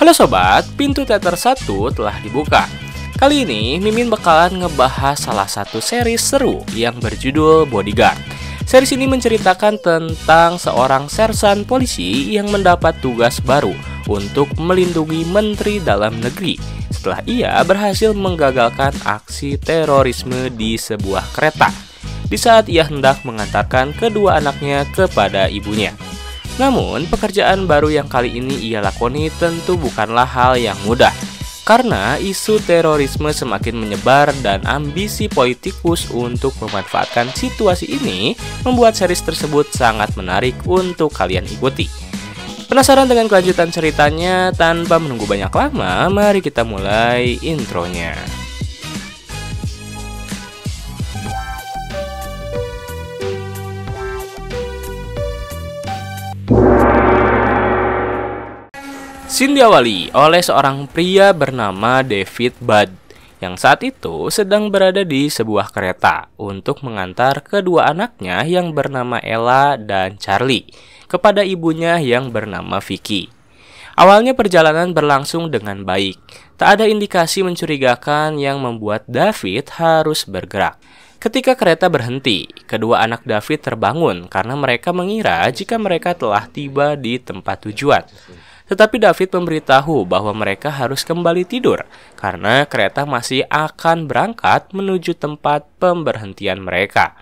Halo Sobat, pintu teater 1 telah dibuka. Kali ini, Mimin bakalan ngebahas salah satu seri seru yang berjudul Bodyguard. Seri ini menceritakan tentang seorang sersan polisi yang mendapat tugas baru untuk melindungi Menteri Dalam Negeri setelah ia berhasil menggagalkan aksi terorisme di sebuah kereta di saat ia hendak mengantarkan kedua anaknya kepada ibunya. Namun, pekerjaan baru yang kali ini ia lakoni tentu bukanlah hal yang mudah. Karena isu terorisme semakin menyebar dan ambisi politikus untuk memanfaatkan situasi ini membuat series tersebut sangat menarik untuk kalian ikuti. Penasaran dengan kelanjutan ceritanya? Tanpa menunggu banyak lama, mari kita mulai intronya. Sin diawali oleh seorang pria bernama David Budd yang saat itu sedang berada di sebuah kereta untuk mengantar kedua anaknya yang bernama Ella dan Charlie kepada ibunya yang bernama Vicky. Awalnya perjalanan berlangsung dengan baik. Tak ada indikasi mencurigakan yang membuat David harus bergerak. Ketika kereta berhenti, kedua anak David terbangun karena mereka mengira jika mereka telah tiba di tempat tujuan. Tetapi David memberitahu bahwa mereka harus kembali tidur karena kereta masih akan berangkat menuju tempat pemberhentian mereka.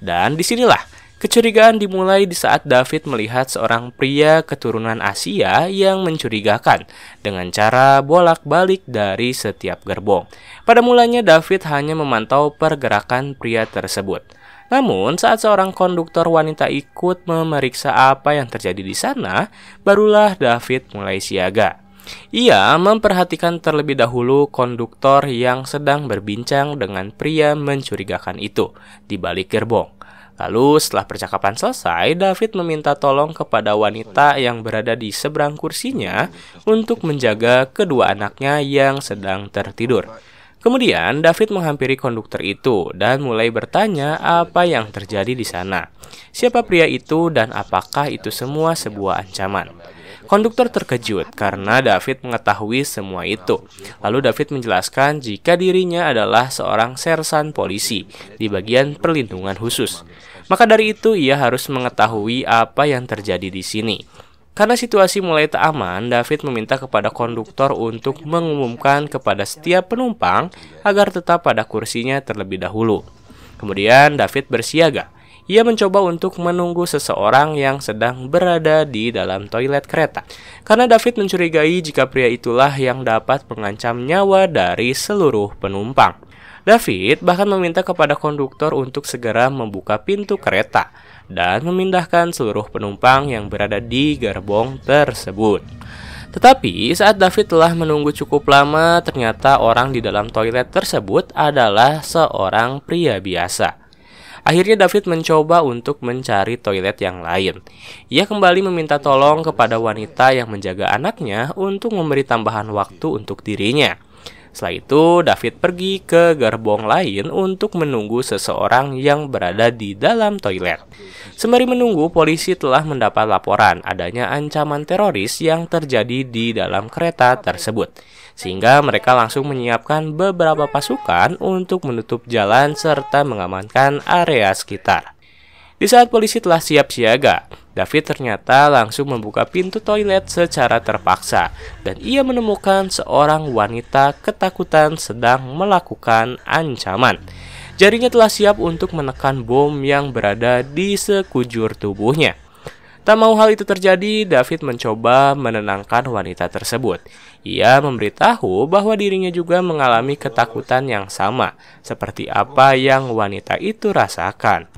Dan disinilah Kecurigaan dimulai di saat David melihat seorang pria keturunan Asia yang mencurigakan dengan cara bolak-balik dari setiap gerbong. Pada mulanya David hanya memantau pergerakan pria tersebut. Namun, saat seorang konduktor wanita ikut memeriksa apa yang terjadi di sana, barulah David mulai siaga. Ia memperhatikan terlebih dahulu konduktor yang sedang berbincang dengan pria mencurigakan itu di balik gerbong. Lalu setelah percakapan selesai, David meminta tolong kepada wanita yang berada di seberang kursinya untuk menjaga kedua anaknya yang sedang tertidur. Kemudian David menghampiri konduktor itu dan mulai bertanya apa yang terjadi di sana. Siapa pria itu dan apakah itu semua sebuah ancaman? Konduktor terkejut karena David mengetahui semua itu. Lalu David menjelaskan jika dirinya adalah seorang sersan polisi di bagian perlindungan khusus. Maka dari itu ia harus mengetahui apa yang terjadi di sini. Karena situasi mulai tak aman, David meminta kepada konduktor untuk mengumumkan kepada setiap penumpang agar tetap pada kursinya terlebih dahulu. Kemudian David bersiaga. Ia mencoba untuk menunggu seseorang yang sedang berada di dalam toilet kereta. Karena David mencurigai jika pria itulah yang dapat mengancam nyawa dari seluruh penumpang. David bahkan meminta kepada konduktor untuk segera membuka pintu kereta dan memindahkan seluruh penumpang yang berada di gerbong tersebut. Tetapi saat David telah menunggu cukup lama, ternyata orang di dalam toilet tersebut adalah seorang pria biasa. Akhirnya David mencoba untuk mencari toilet yang lain. Ia kembali meminta tolong kepada wanita yang menjaga anaknya untuk memberi tambahan waktu untuk dirinya. Setelah itu, David pergi ke gerbong lain untuk menunggu seseorang yang berada di dalam toilet. Sembari menunggu, polisi telah mendapat laporan adanya ancaman teroris yang terjadi di dalam kereta tersebut. Sehingga mereka langsung menyiapkan beberapa pasukan untuk menutup jalan serta mengamankan area sekitar. Di saat polisi telah siap siaga, David ternyata langsung membuka pintu toilet secara terpaksa dan ia menemukan seorang wanita ketakutan sedang melakukan ancaman. Jarinya telah siap untuk menekan bom yang berada di sekujur tubuhnya. Tak mau hal itu terjadi, David mencoba menenangkan wanita tersebut. Ia memberitahu bahwa dirinya juga mengalami ketakutan yang sama, seperti apa yang wanita itu rasakan.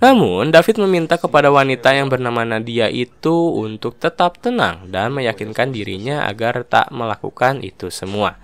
Namun, David meminta kepada wanita yang bernama Nadia itu untuk tetap tenang dan meyakinkan dirinya agar tak melakukan itu semua.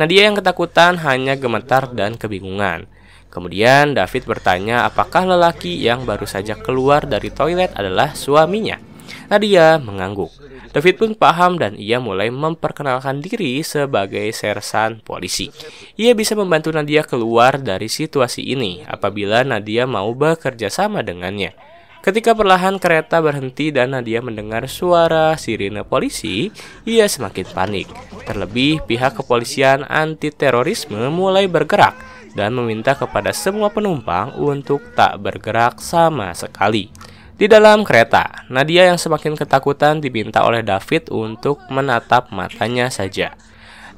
Nadia yang ketakutan hanya gemetar dan kebingungan. Kemudian David bertanya apakah lelaki yang baru saja keluar dari toilet adalah suaminya. Nadia mengangguk. David pun paham dan ia mulai memperkenalkan diri sebagai sersan polisi. Ia bisa membantu Nadia keluar dari situasi ini apabila Nadia mau bekerja sama dengannya. Ketika perlahan kereta berhenti dan Nadia mendengar suara sirine polisi, ia semakin panik. Terlebih pihak kepolisian anti terorisme mulai bergerak dan meminta kepada semua penumpang untuk tak bergerak sama sekali. Di dalam kereta, Nadia yang semakin ketakutan diminta oleh David untuk menatap matanya saja.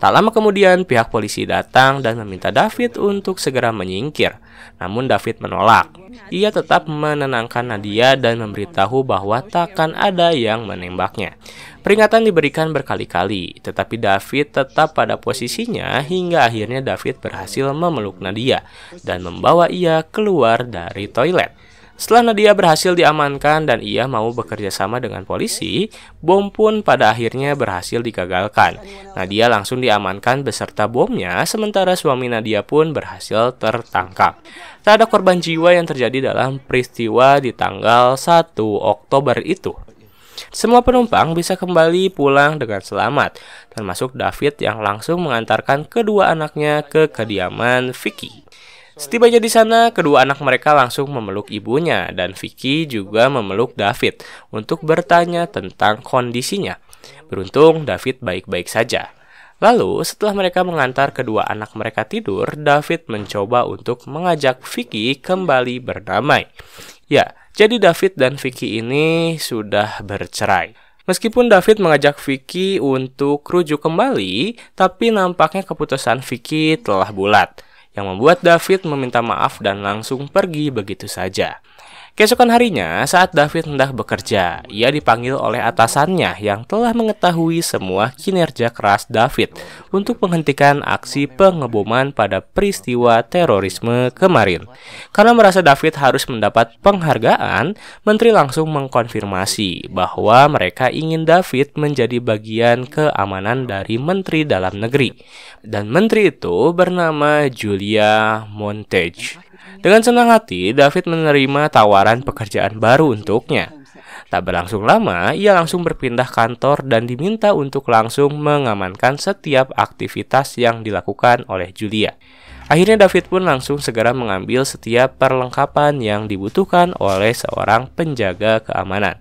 Tak lama kemudian, pihak polisi datang dan meminta David untuk segera menyingkir. Namun David menolak. Ia tetap menenangkan Nadia dan memberitahu bahwa takkan ada yang menembaknya. Peringatan diberikan berkali-kali, tetapi David tetap pada posisinya hingga akhirnya David berhasil memeluk Nadia dan membawa ia keluar dari toilet. Setelah Nadia berhasil diamankan dan ia mau bekerja sama dengan polisi, bom pun pada akhirnya berhasil digagalkan. Nadia langsung diamankan beserta bomnya, sementara suami Nadia pun berhasil tertangkap. Tak ada korban jiwa yang terjadi dalam peristiwa di tanggal 1 Oktober itu. Semua penumpang bisa kembali pulang dengan selamat, termasuk David yang langsung mengantarkan kedua anaknya ke kediaman Vicky. Setibanya di sana, kedua anak mereka langsung memeluk ibunya dan Vicky juga memeluk David untuk bertanya tentang kondisinya. Beruntung David baik-baik saja. Lalu, setelah mereka mengantar kedua anak mereka tidur, David mencoba untuk mengajak Vicky kembali berdamai. Ya, jadi David dan Vicky ini sudah bercerai. Meskipun David mengajak Vicky untuk rujuk kembali, tapi nampaknya keputusan Vicky telah bulat yang membuat David meminta maaf dan langsung pergi begitu saja. Keesokan harinya, saat David hendak bekerja, ia dipanggil oleh atasannya yang telah mengetahui semua kinerja keras David untuk menghentikan aksi pengeboman pada peristiwa terorisme kemarin. Karena merasa David harus mendapat penghargaan, menteri langsung mengkonfirmasi bahwa mereka ingin David menjadi bagian keamanan dari menteri dalam negeri. Dan menteri itu bernama Julia Montage. Dengan senang hati, David menerima tawaran pekerjaan baru untuknya. Tak berlangsung lama, ia langsung berpindah kantor dan diminta untuk langsung mengamankan setiap aktivitas yang dilakukan oleh Julia. Akhirnya David pun langsung segera mengambil setiap perlengkapan yang dibutuhkan oleh seorang penjaga keamanan.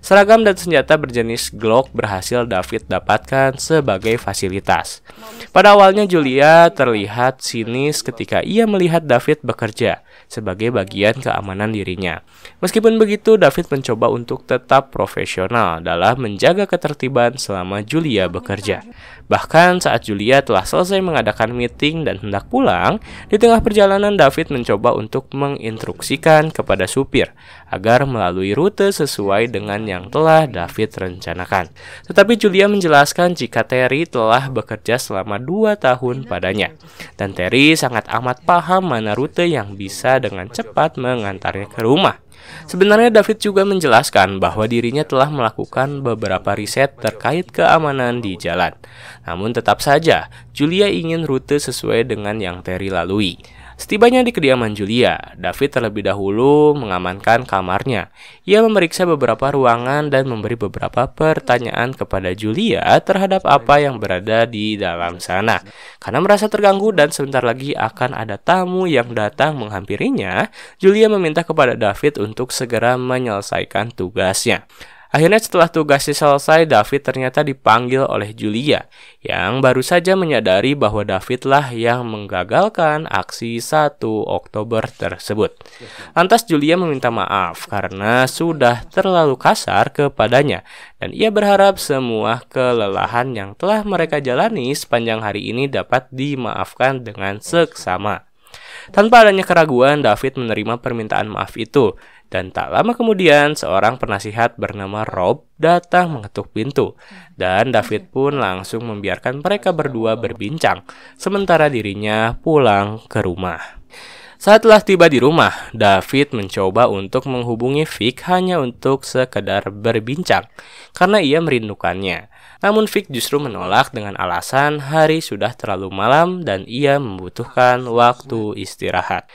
Seragam dan senjata berjenis Glock berhasil David dapatkan sebagai fasilitas. Pada awalnya Julia terlihat sinis ketika ia melihat David bekerja sebagai bagian keamanan dirinya. Meskipun begitu, David mencoba untuk tetap profesional dalam menjaga ketertiban selama Julia bekerja. Bahkan saat Julia telah selesai mengadakan meeting dan hendak pulang, di tengah perjalanan David mencoba untuk menginstruksikan kepada supir agar melalui rute sesuai dengan yang telah David rencanakan. Tetapi Julia menjelaskan jika Terry telah bekerja selama dua tahun padanya, dan Terry sangat amat paham mana rute yang bisa dengan cepat mengantarnya ke rumah. Sebenarnya David juga menjelaskan bahwa dirinya telah melakukan beberapa riset terkait keamanan di jalan. Namun tetap saja, Julia ingin rute sesuai dengan yang Terry lalui. Setibanya di kediaman Julia, David terlebih dahulu mengamankan kamarnya. Ia memeriksa beberapa ruangan dan memberi beberapa pertanyaan kepada Julia terhadap apa yang berada di dalam sana. Karena merasa terganggu dan sebentar lagi akan ada tamu yang datang menghampirinya, Julia meminta kepada David untuk segera menyelesaikan tugasnya. Akhirnya setelah tugasnya selesai, David ternyata dipanggil oleh Julia yang baru saja menyadari bahwa Davidlah yang menggagalkan aksi 1 Oktober tersebut. Lantas Julia meminta maaf karena sudah terlalu kasar kepadanya dan ia berharap semua kelelahan yang telah mereka jalani sepanjang hari ini dapat dimaafkan dengan seksama. Tanpa adanya keraguan, David menerima permintaan maaf itu dan tak lama kemudian, seorang penasihat bernama Rob datang mengetuk pintu. Dan David pun langsung membiarkan mereka berdua berbincang, sementara dirinya pulang ke rumah. Saat telah tiba di rumah, David mencoba untuk menghubungi Vic hanya untuk sekedar berbincang karena ia merindukannya. Namun Vic justru menolak dengan alasan hari sudah terlalu malam dan ia membutuhkan waktu istirahat.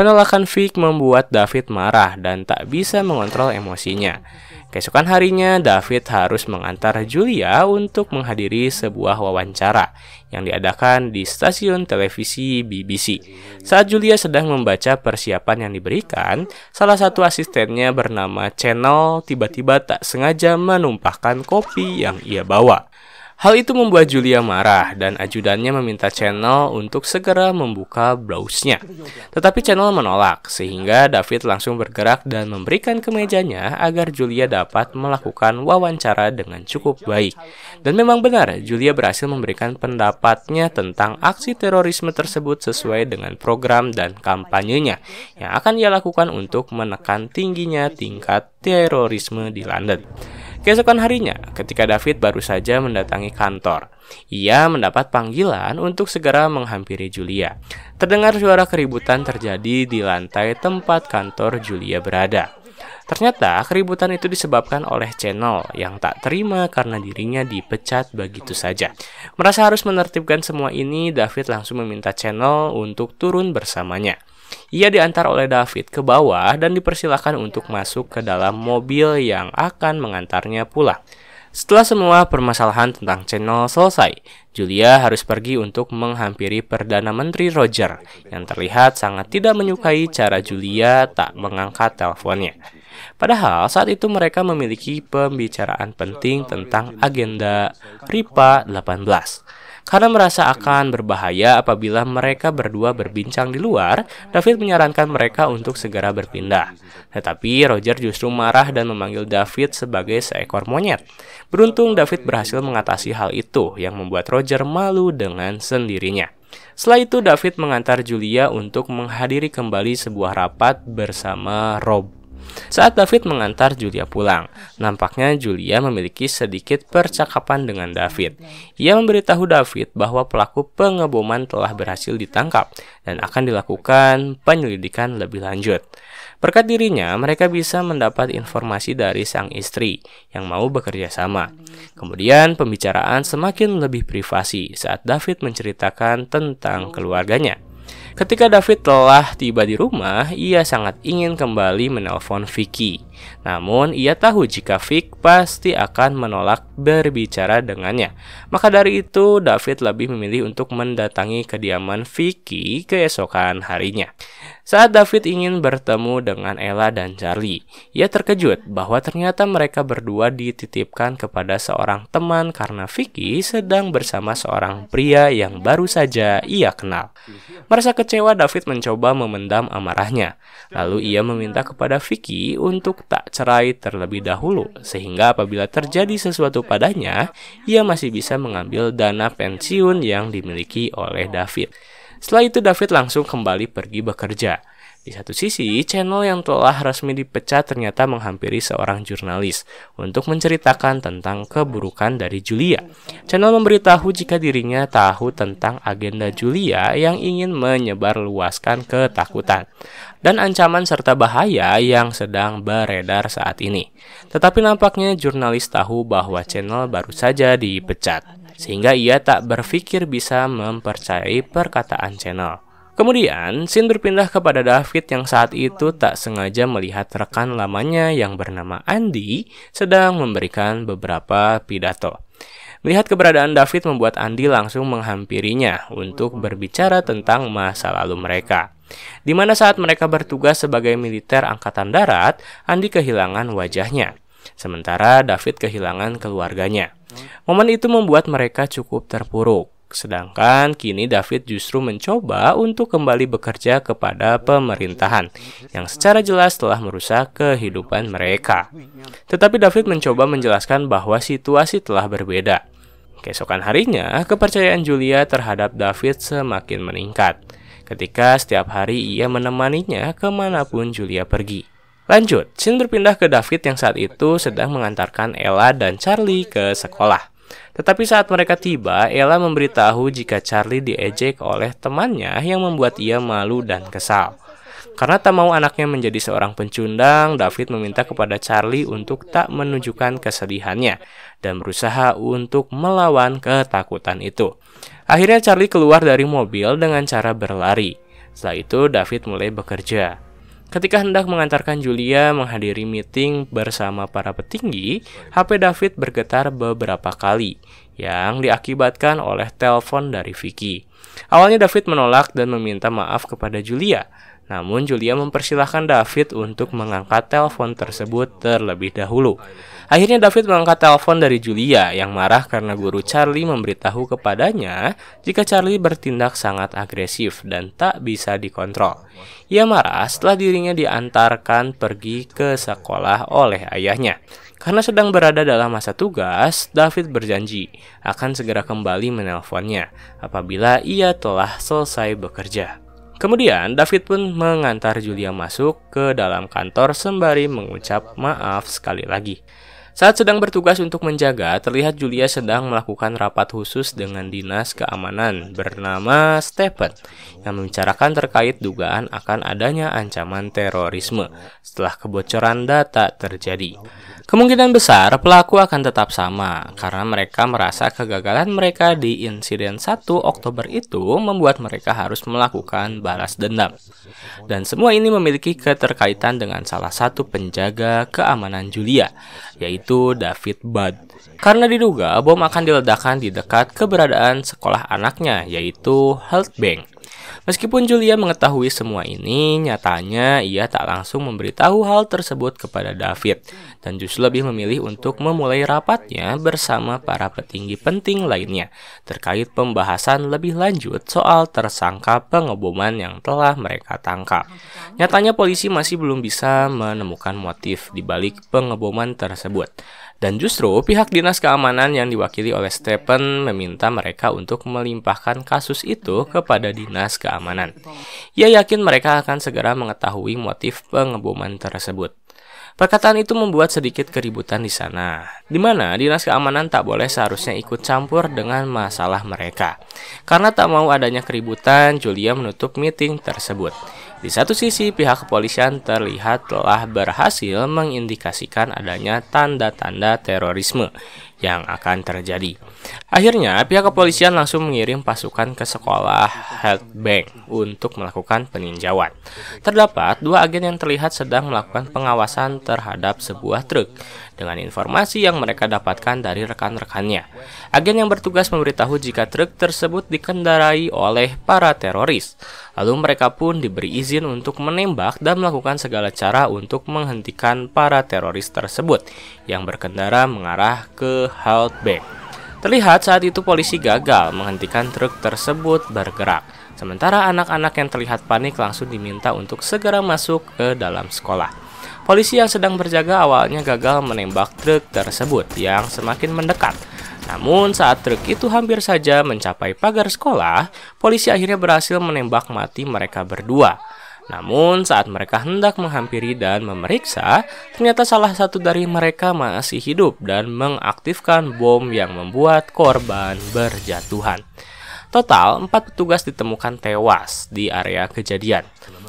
Penolakan Vic membuat David marah dan tak bisa mengontrol emosinya. Keesokan harinya, David harus mengantar Julia untuk menghadiri sebuah wawancara yang diadakan di stasiun televisi BBC. Saat Julia sedang membaca persiapan yang diberikan, salah satu asistennya bernama Channel tiba-tiba tak sengaja menumpahkan kopi yang ia bawa. Hal itu membuat Julia marah dan ajudannya meminta Channel untuk segera membuka blouse-nya. Tetapi Channel menolak, sehingga David langsung bergerak dan memberikan kemejanya agar Julia dapat melakukan wawancara dengan cukup baik. Dan memang benar, Julia berhasil memberikan pendapatnya tentang aksi terorisme tersebut sesuai dengan program dan kampanyenya yang akan ia lakukan untuk menekan tingginya tingkat terorisme di London. Keesokan harinya, ketika David baru saja mendatangi kantor, ia mendapat panggilan untuk segera menghampiri Julia. Terdengar suara keributan terjadi di lantai tempat kantor Julia berada. Ternyata keributan itu disebabkan oleh channel yang tak terima karena dirinya dipecat begitu saja. Merasa harus menertibkan semua ini, David langsung meminta channel untuk turun bersamanya. Ia diantar oleh David ke bawah dan dipersilahkan untuk masuk ke dalam mobil yang akan mengantarnya pulang. Setelah semua permasalahan tentang channel selesai, Julia harus pergi untuk menghampiri Perdana Menteri Roger yang terlihat sangat tidak menyukai cara Julia tak mengangkat teleponnya. Padahal saat itu mereka memiliki pembicaraan penting tentang agenda RIPA 18. Karena merasa akan berbahaya apabila mereka berdua berbincang di luar, David menyarankan mereka untuk segera berpindah. Tetapi Roger justru marah dan memanggil David sebagai seekor monyet. Beruntung David berhasil mengatasi hal itu yang membuat Roger malu dengan sendirinya. Setelah itu David mengantar Julia untuk menghadiri kembali sebuah rapat bersama Rob saat David mengantar Julia pulang, nampaknya Julia memiliki sedikit percakapan dengan David. Ia memberitahu David bahwa pelaku pengeboman telah berhasil ditangkap dan akan dilakukan penyelidikan lebih lanjut. Berkat dirinya, mereka bisa mendapat informasi dari sang istri yang mau bekerja sama. Kemudian, pembicaraan semakin lebih privasi saat David menceritakan tentang keluarganya. Ketika David telah tiba di rumah, ia sangat ingin kembali menelpon Vicky. Namun, ia tahu jika Vic pasti akan menolak berbicara dengannya. Maka dari itu, David lebih memilih untuk mendatangi kediaman Vicky keesokan harinya. Saat David ingin bertemu dengan Ella dan Charlie, ia terkejut bahwa ternyata mereka berdua dititipkan kepada seorang teman karena Vicky sedang bersama seorang pria yang baru saja ia kenal. Merasa kecewa, David mencoba memendam amarahnya. Lalu ia meminta kepada Vicky untuk tak cerai terlebih dahulu, sehingga apabila terjadi sesuatu padanya, ia masih bisa mengambil dana pensiun yang dimiliki oleh David. Setelah itu David langsung kembali pergi bekerja. Di satu sisi, channel yang telah resmi dipecat ternyata menghampiri seorang jurnalis untuk menceritakan tentang keburukan dari Julia. Channel memberitahu jika dirinya tahu tentang agenda Julia yang ingin menyebarluaskan ketakutan dan ancaman serta bahaya yang sedang beredar saat ini. Tetapi nampaknya jurnalis tahu bahwa channel baru saja dipecat, sehingga ia tak berpikir bisa mempercayai perkataan channel. Kemudian, Sin berpindah kepada David yang saat itu tak sengaja melihat rekan lamanya yang bernama Andi sedang memberikan beberapa pidato. Melihat keberadaan David membuat Andi langsung menghampirinya untuk berbicara tentang masa lalu mereka. Di mana saat mereka bertugas sebagai militer angkatan darat, Andi kehilangan wajahnya. Sementara David kehilangan keluarganya. Momen itu membuat mereka cukup terpuruk. Sedangkan kini David justru mencoba untuk kembali bekerja kepada pemerintahan yang secara jelas telah merusak kehidupan mereka. Tetapi David mencoba menjelaskan bahwa situasi telah berbeda. Keesokan harinya, kepercayaan Julia terhadap David semakin meningkat ketika setiap hari ia menemaninya kemanapun Julia pergi. Lanjut, Shin berpindah ke David yang saat itu sedang mengantarkan Ella dan Charlie ke sekolah. Tetapi saat mereka tiba, Ella memberitahu jika Charlie diejek oleh temannya yang membuat ia malu dan kesal. Karena tak mau anaknya menjadi seorang pencundang, David meminta kepada Charlie untuk tak menunjukkan kesedihannya dan berusaha untuk melawan ketakutan itu. Akhirnya Charlie keluar dari mobil dengan cara berlari. Setelah itu David mulai bekerja. Ketika hendak mengantarkan Julia menghadiri meeting bersama para petinggi, HP David bergetar beberapa kali yang diakibatkan oleh telepon dari Vicky. Awalnya David menolak dan meminta maaf kepada Julia. Namun Julia mempersilahkan David untuk mengangkat telepon tersebut terlebih dahulu. Akhirnya David mengangkat telepon dari Julia yang marah karena guru Charlie memberitahu kepadanya jika Charlie bertindak sangat agresif dan tak bisa dikontrol. Ia marah setelah dirinya diantarkan pergi ke sekolah oleh ayahnya. Karena sedang berada dalam masa tugas, David berjanji akan segera kembali menelponnya apabila ia telah selesai bekerja. Kemudian, David pun mengantar Julia masuk ke dalam kantor sembari mengucap maaf sekali lagi. Saat sedang bertugas untuk menjaga, terlihat Julia sedang melakukan rapat khusus dengan dinas keamanan bernama Stephen yang membicarakan terkait dugaan akan adanya ancaman terorisme setelah kebocoran data terjadi. Kemungkinan besar pelaku akan tetap sama karena mereka merasa kegagalan mereka di insiden 1 Oktober itu membuat mereka harus melakukan balas dendam. Dan semua ini memiliki keterkaitan dengan salah satu penjaga keamanan Julia, yaitu David Budd. Karena diduga bom akan diledakkan di dekat keberadaan sekolah anaknya, yaitu Health Bank. Meskipun Julia mengetahui semua ini, nyatanya ia tak langsung memberitahu hal tersebut kepada David dan justru lebih memilih untuk memulai rapatnya bersama para petinggi penting lainnya terkait pembahasan lebih lanjut soal tersangka pengeboman yang telah mereka tangkap. Nyatanya polisi masih belum bisa menemukan motif di balik pengeboman tersebut. Dan justru pihak dinas keamanan yang diwakili oleh Stephen meminta mereka untuk melimpahkan kasus itu kepada dinas keamanan. Ia yakin mereka akan segera mengetahui motif pengeboman tersebut. Perkataan itu membuat sedikit keributan di sana, di mana dinas keamanan tak boleh seharusnya ikut campur dengan masalah mereka. Karena tak mau adanya keributan, Julia menutup meeting tersebut. Di satu sisi, pihak kepolisian terlihat telah berhasil mengindikasikan adanya tanda-tanda terorisme yang akan terjadi. Akhirnya, pihak kepolisian langsung mengirim pasukan ke sekolah Health Bank untuk melakukan peninjauan. Terdapat dua agen yang terlihat sedang melakukan pengawasan terhadap sebuah truk dengan informasi yang mereka dapatkan dari rekan-rekannya. Agen yang bertugas memberitahu jika truk tersebut dikendarai oleh para teroris. Lalu mereka pun diberi izin untuk menembak dan melakukan segala cara untuk menghentikan para teroris tersebut yang berkendara mengarah ke Health Bank. Terlihat saat itu polisi gagal menghentikan truk tersebut bergerak. Sementara anak-anak yang terlihat panik langsung diminta untuk segera masuk ke dalam sekolah. Polisi yang sedang berjaga awalnya gagal menembak truk tersebut yang semakin mendekat. Namun saat truk itu hampir saja mencapai pagar sekolah, polisi akhirnya berhasil menembak mati mereka berdua. Namun saat mereka hendak menghampiri dan memeriksa, ternyata salah satu dari mereka masih hidup dan mengaktifkan bom yang membuat korban berjatuhan. Total, empat petugas ditemukan tewas di area kejadian.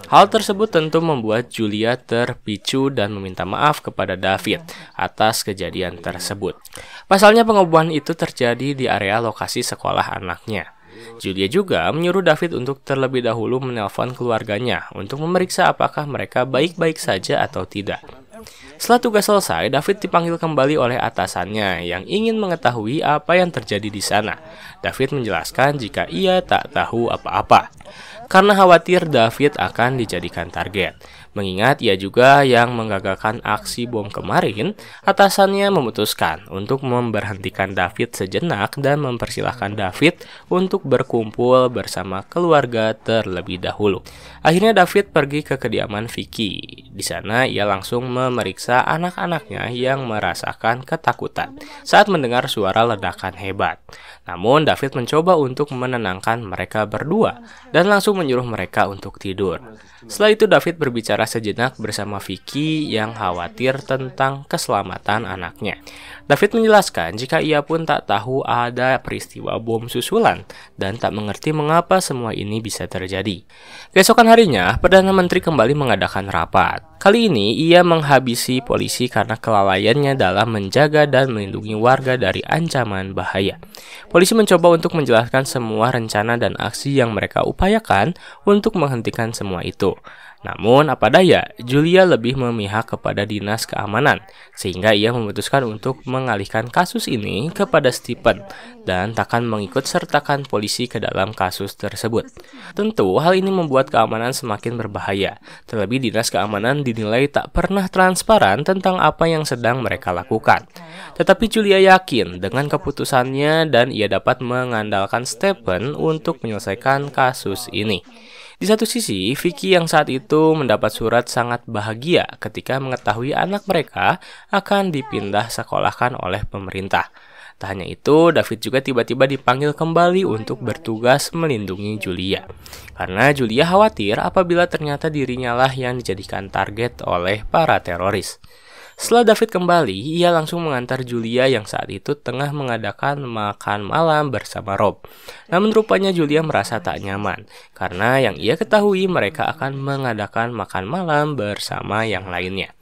Hal tersebut tentu membuat Julia terpicu dan meminta maaf kepada David atas kejadian tersebut. Pasalnya pengobohan itu terjadi di area lokasi sekolah anaknya. Julia juga menyuruh David untuk terlebih dahulu menelpon keluarganya untuk memeriksa apakah mereka baik-baik saja atau tidak. Setelah tugas selesai, David dipanggil kembali oleh atasannya yang ingin mengetahui apa yang terjadi di sana. David menjelaskan jika ia tak tahu apa-apa. Karena khawatir David akan dijadikan target. Mengingat ia juga yang menggagalkan aksi bom kemarin, atasannya memutuskan untuk memberhentikan David sejenak dan mempersilahkan David untuk berkumpul bersama keluarga terlebih dahulu. Akhirnya David pergi ke kediaman Vicky. Di sana ia langsung memeriksa anak-anaknya yang merasakan ketakutan saat mendengar suara ledakan hebat. Namun David mencoba untuk menenangkan mereka berdua dan langsung menyuruh mereka untuk tidur. Setelah itu David berbicara sejenak bersama Vicky yang khawatir tentang keselamatan anaknya. David menjelaskan jika ia pun tak tahu ada peristiwa bom susulan dan tak mengerti mengapa semua ini bisa terjadi. Keesokan harinya, Perdana Menteri kembali mengadakan rapat. Kali ini ia menghabisi polisi karena kelalaiannya dalam menjaga dan melindungi warga dari ancaman bahaya. Polisi mencoba untuk menjelaskan semua rencana dan aksi yang mereka upayakan untuk menghentikan semua itu. Namun, apa daya, Julia lebih memihak kepada dinas keamanan, sehingga ia memutuskan untuk mengalihkan kasus ini kepada Stephen dan takkan mengikut sertakan polisi ke dalam kasus tersebut. Tentu, hal ini membuat keamanan semakin berbahaya, terlebih dinas keamanan dinilai tak pernah transparan tentang apa yang sedang mereka lakukan. Tetapi Julia yakin dengan keputusannya dan ia dapat mengandalkan Stephen untuk menyelesaikan kasus ini. Di satu sisi, Vicky yang saat itu mendapat surat sangat bahagia ketika mengetahui anak mereka akan dipindah sekolahkan oleh pemerintah. Tak hanya itu, David juga tiba-tiba dipanggil kembali untuk bertugas melindungi Julia. Karena Julia khawatir apabila ternyata dirinya lah yang dijadikan target oleh para teroris. Setelah David kembali, ia langsung mengantar Julia yang saat itu tengah mengadakan makan malam bersama Rob. Namun rupanya Julia merasa tak nyaman, karena yang ia ketahui mereka akan mengadakan makan malam bersama yang lainnya.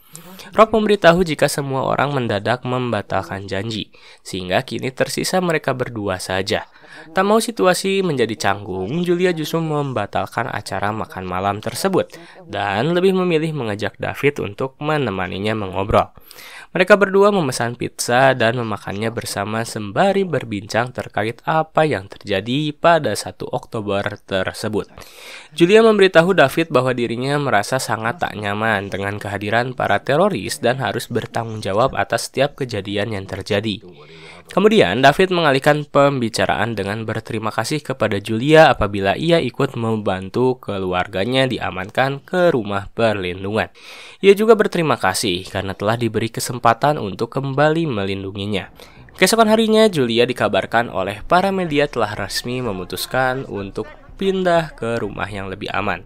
Rob memberitahu jika semua orang mendadak membatalkan janji, sehingga kini tersisa mereka berdua saja. Tak mau situasi menjadi canggung, Julia justru membatalkan acara makan malam tersebut dan lebih memilih mengajak David untuk menemaninya mengobrol. Mereka berdua memesan pizza dan memakannya bersama sembari berbincang terkait apa yang terjadi pada 1 Oktober tersebut. Julia memberitahu David bahwa dirinya merasa sangat tak nyaman dengan kehadiran para teroris dan harus bertanggung jawab atas setiap kejadian yang terjadi. Kemudian, David mengalihkan pembicaraan dengan berterima kasih kepada Julia apabila ia ikut membantu keluarganya diamankan ke rumah perlindungan. Ia juga berterima kasih karena telah diberi kesempatan untuk kembali melindunginya. Keesokan harinya, Julia dikabarkan oleh para media telah resmi memutuskan untuk pindah ke rumah yang lebih aman,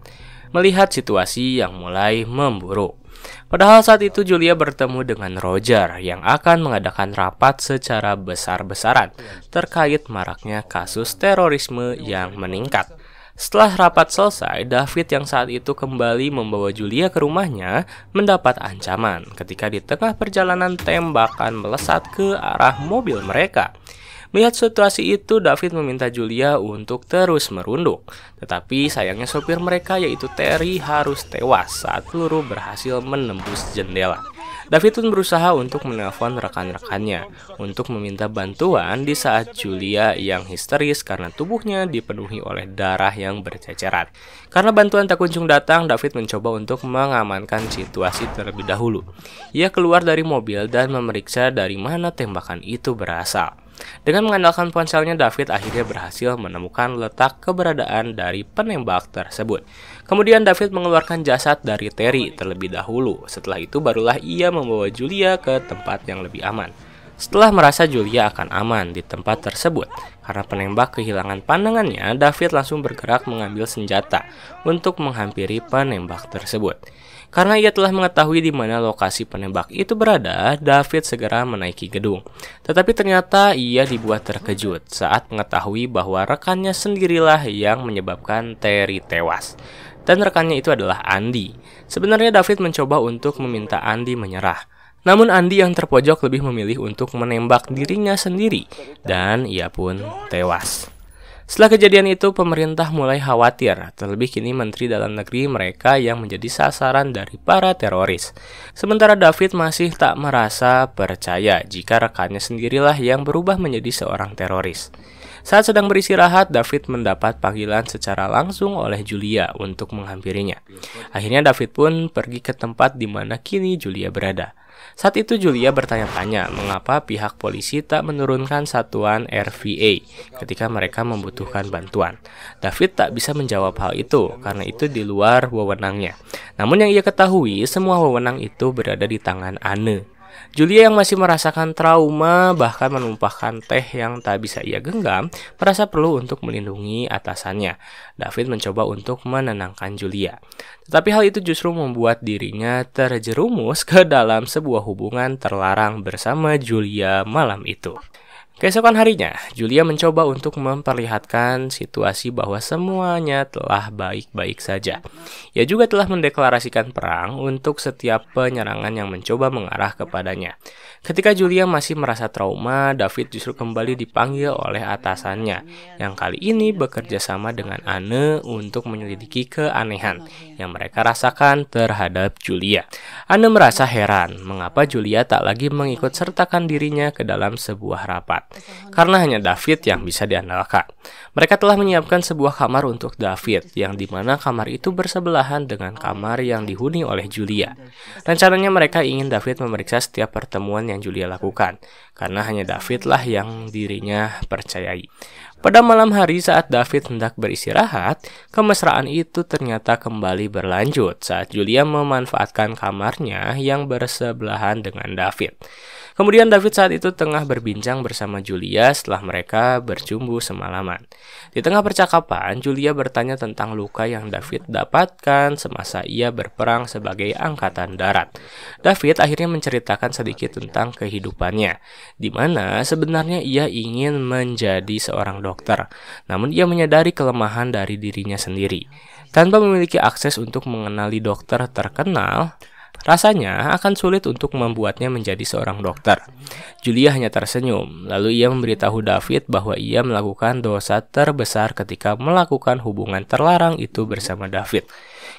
melihat situasi yang mulai memburuk. Padahal saat itu Julia bertemu dengan Roger yang akan mengadakan rapat secara besar-besaran terkait maraknya kasus terorisme yang meningkat. Setelah rapat selesai, David yang saat itu kembali membawa Julia ke rumahnya mendapat ancaman ketika di tengah perjalanan tembakan melesat ke arah mobil mereka. Melihat situasi itu, David meminta Julia untuk terus merunduk. Tetapi sayangnya sopir mereka yaitu Terry harus tewas saat peluru berhasil menembus jendela. David pun berusaha untuk menelpon rekan-rekannya untuk meminta bantuan di saat Julia yang histeris karena tubuhnya dipenuhi oleh darah yang berceceran. Karena bantuan tak kunjung datang, David mencoba untuk mengamankan situasi terlebih dahulu. Ia keluar dari mobil dan memeriksa dari mana tembakan itu berasal. Dengan mengandalkan ponselnya, David akhirnya berhasil menemukan letak keberadaan dari penembak tersebut. Kemudian David mengeluarkan jasad dari Terry terlebih dahulu. Setelah itu barulah ia membawa Julia ke tempat yang lebih aman. Setelah merasa Julia akan aman di tempat tersebut, karena penembak kehilangan pandangannya, David langsung bergerak mengambil senjata untuk menghampiri penembak tersebut. Karena ia telah mengetahui di mana lokasi penembak itu berada, David segera menaiki gedung. Tetapi ternyata ia dibuat terkejut saat mengetahui bahwa rekannya sendirilah yang menyebabkan Terry tewas. Dan rekannya itu adalah Andy. Sebenarnya David mencoba untuk meminta Andy menyerah. Namun Andy yang terpojok lebih memilih untuk menembak dirinya sendiri dan ia pun tewas. Setelah kejadian itu, pemerintah mulai khawatir, terlebih kini menteri dalam negeri mereka yang menjadi sasaran dari para teroris. Sementara David masih tak merasa percaya jika rekannya sendirilah yang berubah menjadi seorang teroris. Saat sedang beristirahat, David mendapat panggilan secara langsung oleh Julia untuk menghampirinya. Akhirnya David pun pergi ke tempat di mana kini Julia berada. Saat itu Julia bertanya-tanya mengapa pihak polisi tak menurunkan satuan RVA ketika mereka membutuhkan bantuan. David tak bisa menjawab hal itu karena itu di luar wewenangnya. Namun yang ia ketahui, semua wewenang itu berada di tangan Anne. Julia yang masih merasakan trauma bahkan menumpahkan teh yang tak bisa ia genggam merasa perlu untuk melindungi atasannya. David mencoba untuk menenangkan Julia. Tetapi hal itu justru membuat dirinya terjerumus ke dalam sebuah hubungan terlarang bersama Julia malam itu. Keesokan harinya, Julia mencoba untuk memperlihatkan situasi bahwa semuanya telah baik-baik saja. Ia juga telah mendeklarasikan perang untuk setiap penyerangan yang mencoba mengarah kepadanya. Ketika Julia masih merasa trauma, David justru kembali dipanggil oleh atasannya, yang kali ini bekerja sama dengan Anne untuk menyelidiki keanehan yang mereka rasakan terhadap Julia. Anne merasa heran mengapa Julia tak lagi mengikut sertakan dirinya ke dalam sebuah rapat karena hanya David yang bisa diandalkan. Mereka telah menyiapkan sebuah kamar untuk David, yang dimana kamar itu bersebelahan dengan kamar yang dihuni oleh Julia. Rencananya mereka ingin David memeriksa setiap pertemuan yang Julia lakukan, karena hanya Davidlah yang dirinya percayai. Pada malam hari saat David hendak beristirahat, kemesraan itu ternyata kembali berlanjut saat Julia memanfaatkan kamarnya yang bersebelahan dengan David. Kemudian David saat itu tengah berbincang bersama Julia setelah mereka bercumbu semalaman. Di tengah percakapan, Julia bertanya tentang luka yang David dapatkan semasa ia berperang sebagai angkatan darat. David akhirnya menceritakan sedikit tentang kehidupannya, di mana sebenarnya ia ingin menjadi seorang dokter, namun ia menyadari kelemahan dari dirinya sendiri. Tanpa memiliki akses untuk mengenali dokter terkenal, Rasanya akan sulit untuk membuatnya menjadi seorang dokter. Julia hanya tersenyum, lalu ia memberitahu David bahwa ia melakukan dosa terbesar ketika melakukan hubungan terlarang itu bersama David.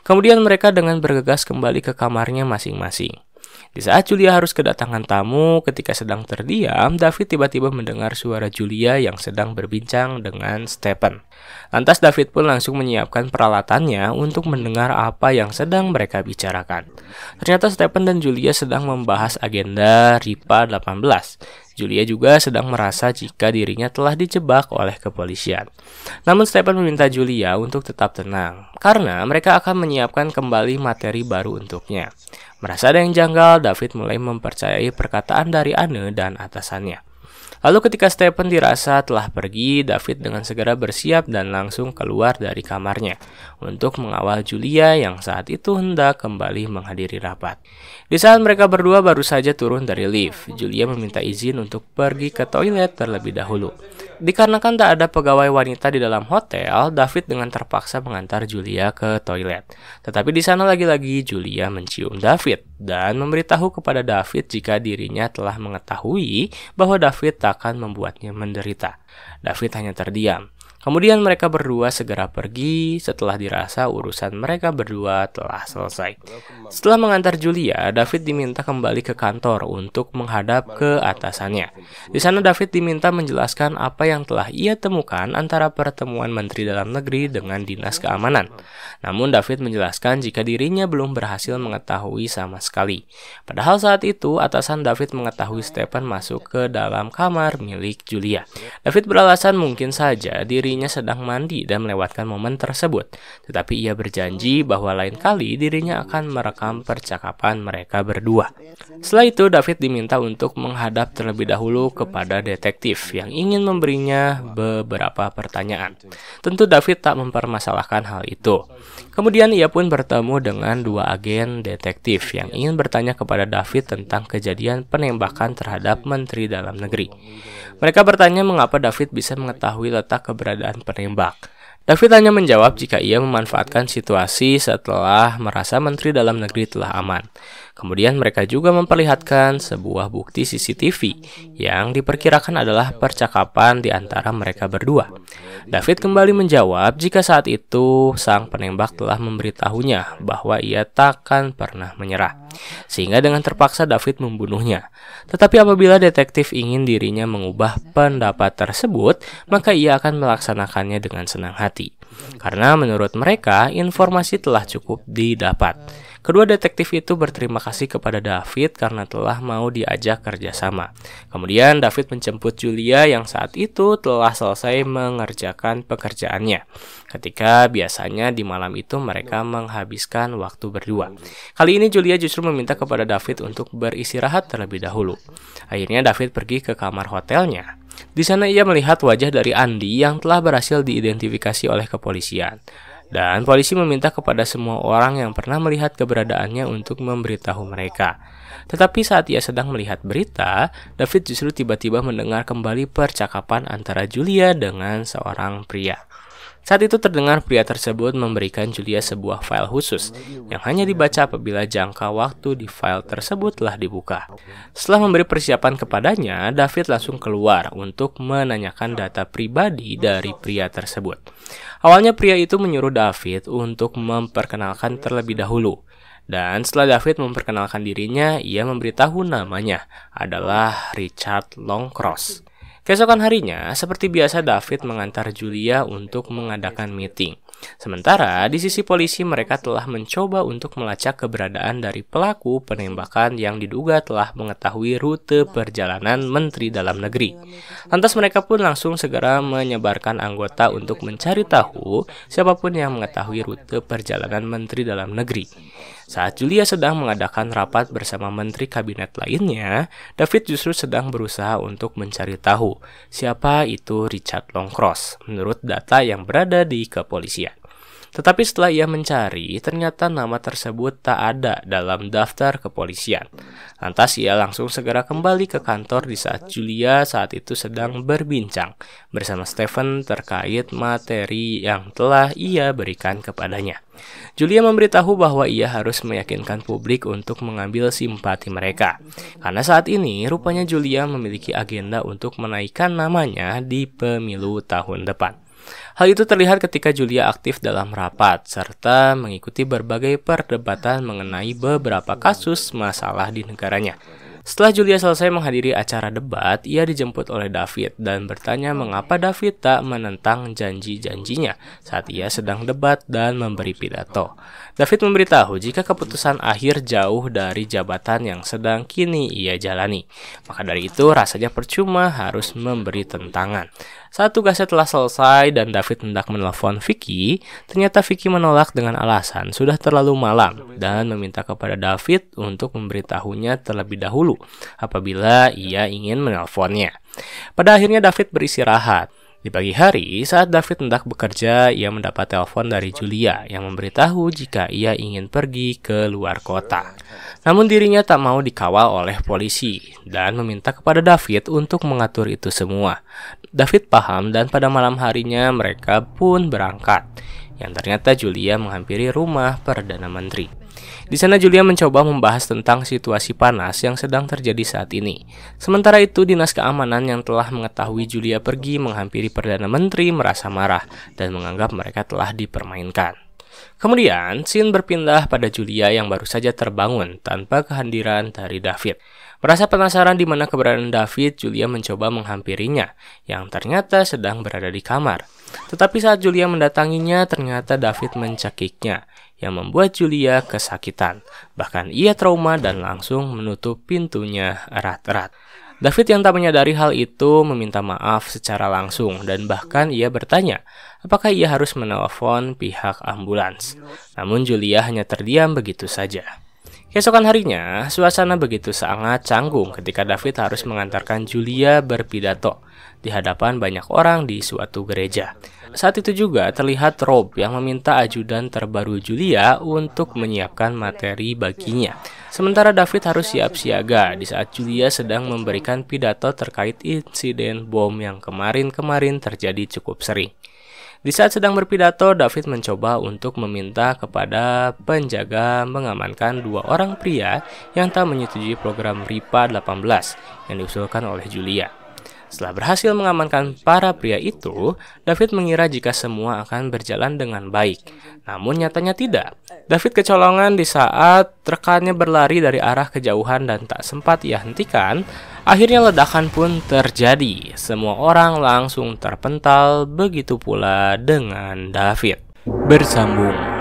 Kemudian mereka dengan bergegas kembali ke kamarnya masing-masing. Di saat Julia harus kedatangan tamu, ketika sedang terdiam, David tiba-tiba mendengar suara Julia yang sedang berbincang dengan Stephen. Lantas David pun langsung menyiapkan peralatannya untuk mendengar apa yang sedang mereka bicarakan. Ternyata Stephen dan Julia sedang membahas agenda RIPA 18 Julia juga sedang merasa jika dirinya telah dijebak oleh kepolisian. Namun Stephen meminta Julia untuk tetap tenang, karena mereka akan menyiapkan kembali materi baru untuknya. Merasa ada yang janggal, David mulai mempercayai perkataan dari Anne dan atasannya. Lalu ketika Stephen dirasa telah pergi, David dengan segera bersiap dan langsung keluar dari kamarnya untuk mengawal Julia yang saat itu hendak kembali menghadiri rapat. Di saat mereka berdua baru saja turun dari lift, Julia meminta izin untuk pergi ke toilet terlebih dahulu. Dikarenakan tak ada pegawai wanita di dalam hotel, David dengan terpaksa mengantar Julia ke toilet. Tetapi di sana lagi-lagi Julia mencium David dan memberitahu kepada David jika dirinya telah mengetahui bahwa David takkan membuatnya menderita. David hanya terdiam. Kemudian mereka berdua segera pergi setelah dirasa urusan mereka berdua telah selesai. Setelah mengantar Julia, David diminta kembali ke kantor untuk menghadap ke atasannya. Di sana David diminta menjelaskan apa yang telah ia temukan antara pertemuan Menteri Dalam Negeri dengan Dinas Keamanan. Namun David menjelaskan jika dirinya belum berhasil mengetahui sama sekali. Padahal saat itu atasan David mengetahui Stephen masuk ke dalam kamar milik Julia. David beralasan mungkin saja diri dirinya sedang mandi dan melewatkan momen tersebut. Tetapi ia berjanji bahwa lain kali dirinya akan merekam percakapan mereka berdua. Setelah itu, David diminta untuk menghadap terlebih dahulu kepada detektif yang ingin memberinya beberapa pertanyaan. Tentu David tak mempermasalahkan hal itu. Kemudian ia pun bertemu dengan dua agen detektif yang ingin bertanya kepada David tentang kejadian penembakan terhadap Menteri Dalam Negeri. Mereka bertanya mengapa David bisa mengetahui letak keberadaan penembak. David hanya menjawab jika ia memanfaatkan situasi setelah merasa Menteri Dalam Negeri telah aman. Kemudian mereka juga memperlihatkan sebuah bukti CCTV yang diperkirakan adalah percakapan di antara mereka berdua. David kembali menjawab jika saat itu sang penembak telah memberitahunya bahwa ia takkan pernah menyerah. Sehingga dengan terpaksa David membunuhnya. Tetapi apabila detektif ingin dirinya mengubah pendapat tersebut, maka ia akan melaksanakannya dengan senang hati. Karena menurut mereka informasi telah cukup didapat. Kedua detektif itu berterima kasih kepada David karena telah mau diajak kerjasama. Kemudian David menjemput Julia yang saat itu telah selesai mengerjakan pekerjaannya. Ketika biasanya di malam itu mereka menghabiskan waktu berdua. Kali ini Julia justru meminta kepada David untuk beristirahat terlebih dahulu. Akhirnya David pergi ke kamar hotelnya. Di sana ia melihat wajah dari Andi yang telah berhasil diidentifikasi oleh kepolisian. Dan polisi meminta kepada semua orang yang pernah melihat keberadaannya untuk memberitahu mereka. Tetapi saat ia sedang melihat berita, David justru tiba-tiba mendengar kembali percakapan antara Julia dengan seorang pria. Saat itu terdengar pria tersebut memberikan Julia sebuah file khusus yang hanya dibaca apabila jangka waktu di file tersebut telah dibuka. Setelah memberi persiapan kepadanya, David langsung keluar untuk menanyakan data pribadi dari pria tersebut. Awalnya pria itu menyuruh David untuk memperkenalkan terlebih dahulu. Dan setelah David memperkenalkan dirinya, ia memberitahu namanya adalah Richard Longcross. Keesokan harinya, seperti biasa David mengantar Julia untuk mengadakan meeting. Sementara di sisi polisi mereka telah mencoba untuk melacak keberadaan dari pelaku penembakan yang diduga telah mengetahui rute perjalanan menteri dalam negeri. Lantas mereka pun langsung segera menyebarkan anggota untuk mencari tahu siapapun yang mengetahui rute perjalanan menteri dalam negeri. Saat Julia sedang mengadakan rapat bersama menteri kabinet lainnya, David justru sedang berusaha untuk mencari tahu siapa itu Richard Longcross menurut data yang berada di kepolisian. Tetapi setelah ia mencari, ternyata nama tersebut tak ada dalam daftar kepolisian. Lantas ia langsung segera kembali ke kantor di saat Julia saat itu sedang berbincang bersama Stephen terkait materi yang telah ia berikan kepadanya. Julia memberitahu bahwa ia harus meyakinkan publik untuk mengambil simpati mereka. Karena saat ini rupanya Julia memiliki agenda untuk menaikkan namanya di pemilu tahun depan. Hal itu terlihat ketika Julia aktif dalam rapat, serta mengikuti berbagai perdebatan mengenai beberapa kasus masalah di negaranya. Setelah Julia selesai menghadiri acara debat, ia dijemput oleh David dan bertanya mengapa David tak menentang janji-janjinya saat ia sedang debat dan memberi pidato. David memberitahu jika keputusan akhir jauh dari jabatan yang sedang kini ia jalani. Maka dari itu rasanya percuma harus memberi tentangan. Saat tugasnya telah selesai dan David hendak menelpon Vicky, ternyata Vicky menolak dengan alasan sudah terlalu malam dan meminta kepada David untuk memberitahunya terlebih dahulu apabila ia ingin menelponnya. Pada akhirnya David beristirahat di pagi hari, saat David hendak bekerja, ia mendapat telepon dari Julia yang memberitahu jika ia ingin pergi ke luar kota. Namun dirinya tak mau dikawal oleh polisi dan meminta kepada David untuk mengatur itu semua. David paham dan pada malam harinya mereka pun berangkat. Yang ternyata Julia menghampiri rumah Perdana Menteri. Di sana Julia mencoba membahas tentang situasi panas yang sedang terjadi saat ini. Sementara itu, Dinas Keamanan yang telah mengetahui Julia pergi menghampiri Perdana Menteri merasa marah dan menganggap mereka telah dipermainkan. Kemudian, Sin berpindah pada Julia yang baru saja terbangun tanpa kehadiran dari David. Merasa penasaran di mana keberadaan David, Julia mencoba menghampirinya, yang ternyata sedang berada di kamar. Tetapi saat Julia mendatanginya, ternyata David mencekiknya yang membuat Julia kesakitan. Bahkan ia trauma dan langsung menutup pintunya erat-erat. David yang tak menyadari hal itu meminta maaf secara langsung dan bahkan ia bertanya apakah ia harus menelpon pihak ambulans. Namun Julia hanya terdiam begitu saja. Keesokan harinya, suasana begitu sangat canggung ketika David harus mengantarkan Julia berpidato di hadapan banyak orang di suatu gereja saat itu juga terlihat Rob yang meminta ajudan terbaru Julia untuk menyiapkan materi baginya. Sementara David harus siap siaga di saat Julia sedang memberikan pidato terkait insiden bom yang kemarin-kemarin terjadi cukup sering. Di saat sedang berpidato, David mencoba untuk meminta kepada penjaga mengamankan dua orang pria yang tak menyetujui program RIPA 18 yang diusulkan oleh Julia. Setelah berhasil mengamankan para pria itu, David mengira jika semua akan berjalan dengan baik. Namun nyatanya tidak. David kecolongan di saat rekannya berlari dari arah kejauhan dan tak sempat ia hentikan. Akhirnya ledakan pun terjadi. Semua orang langsung terpental, begitu pula dengan David. Bersambung.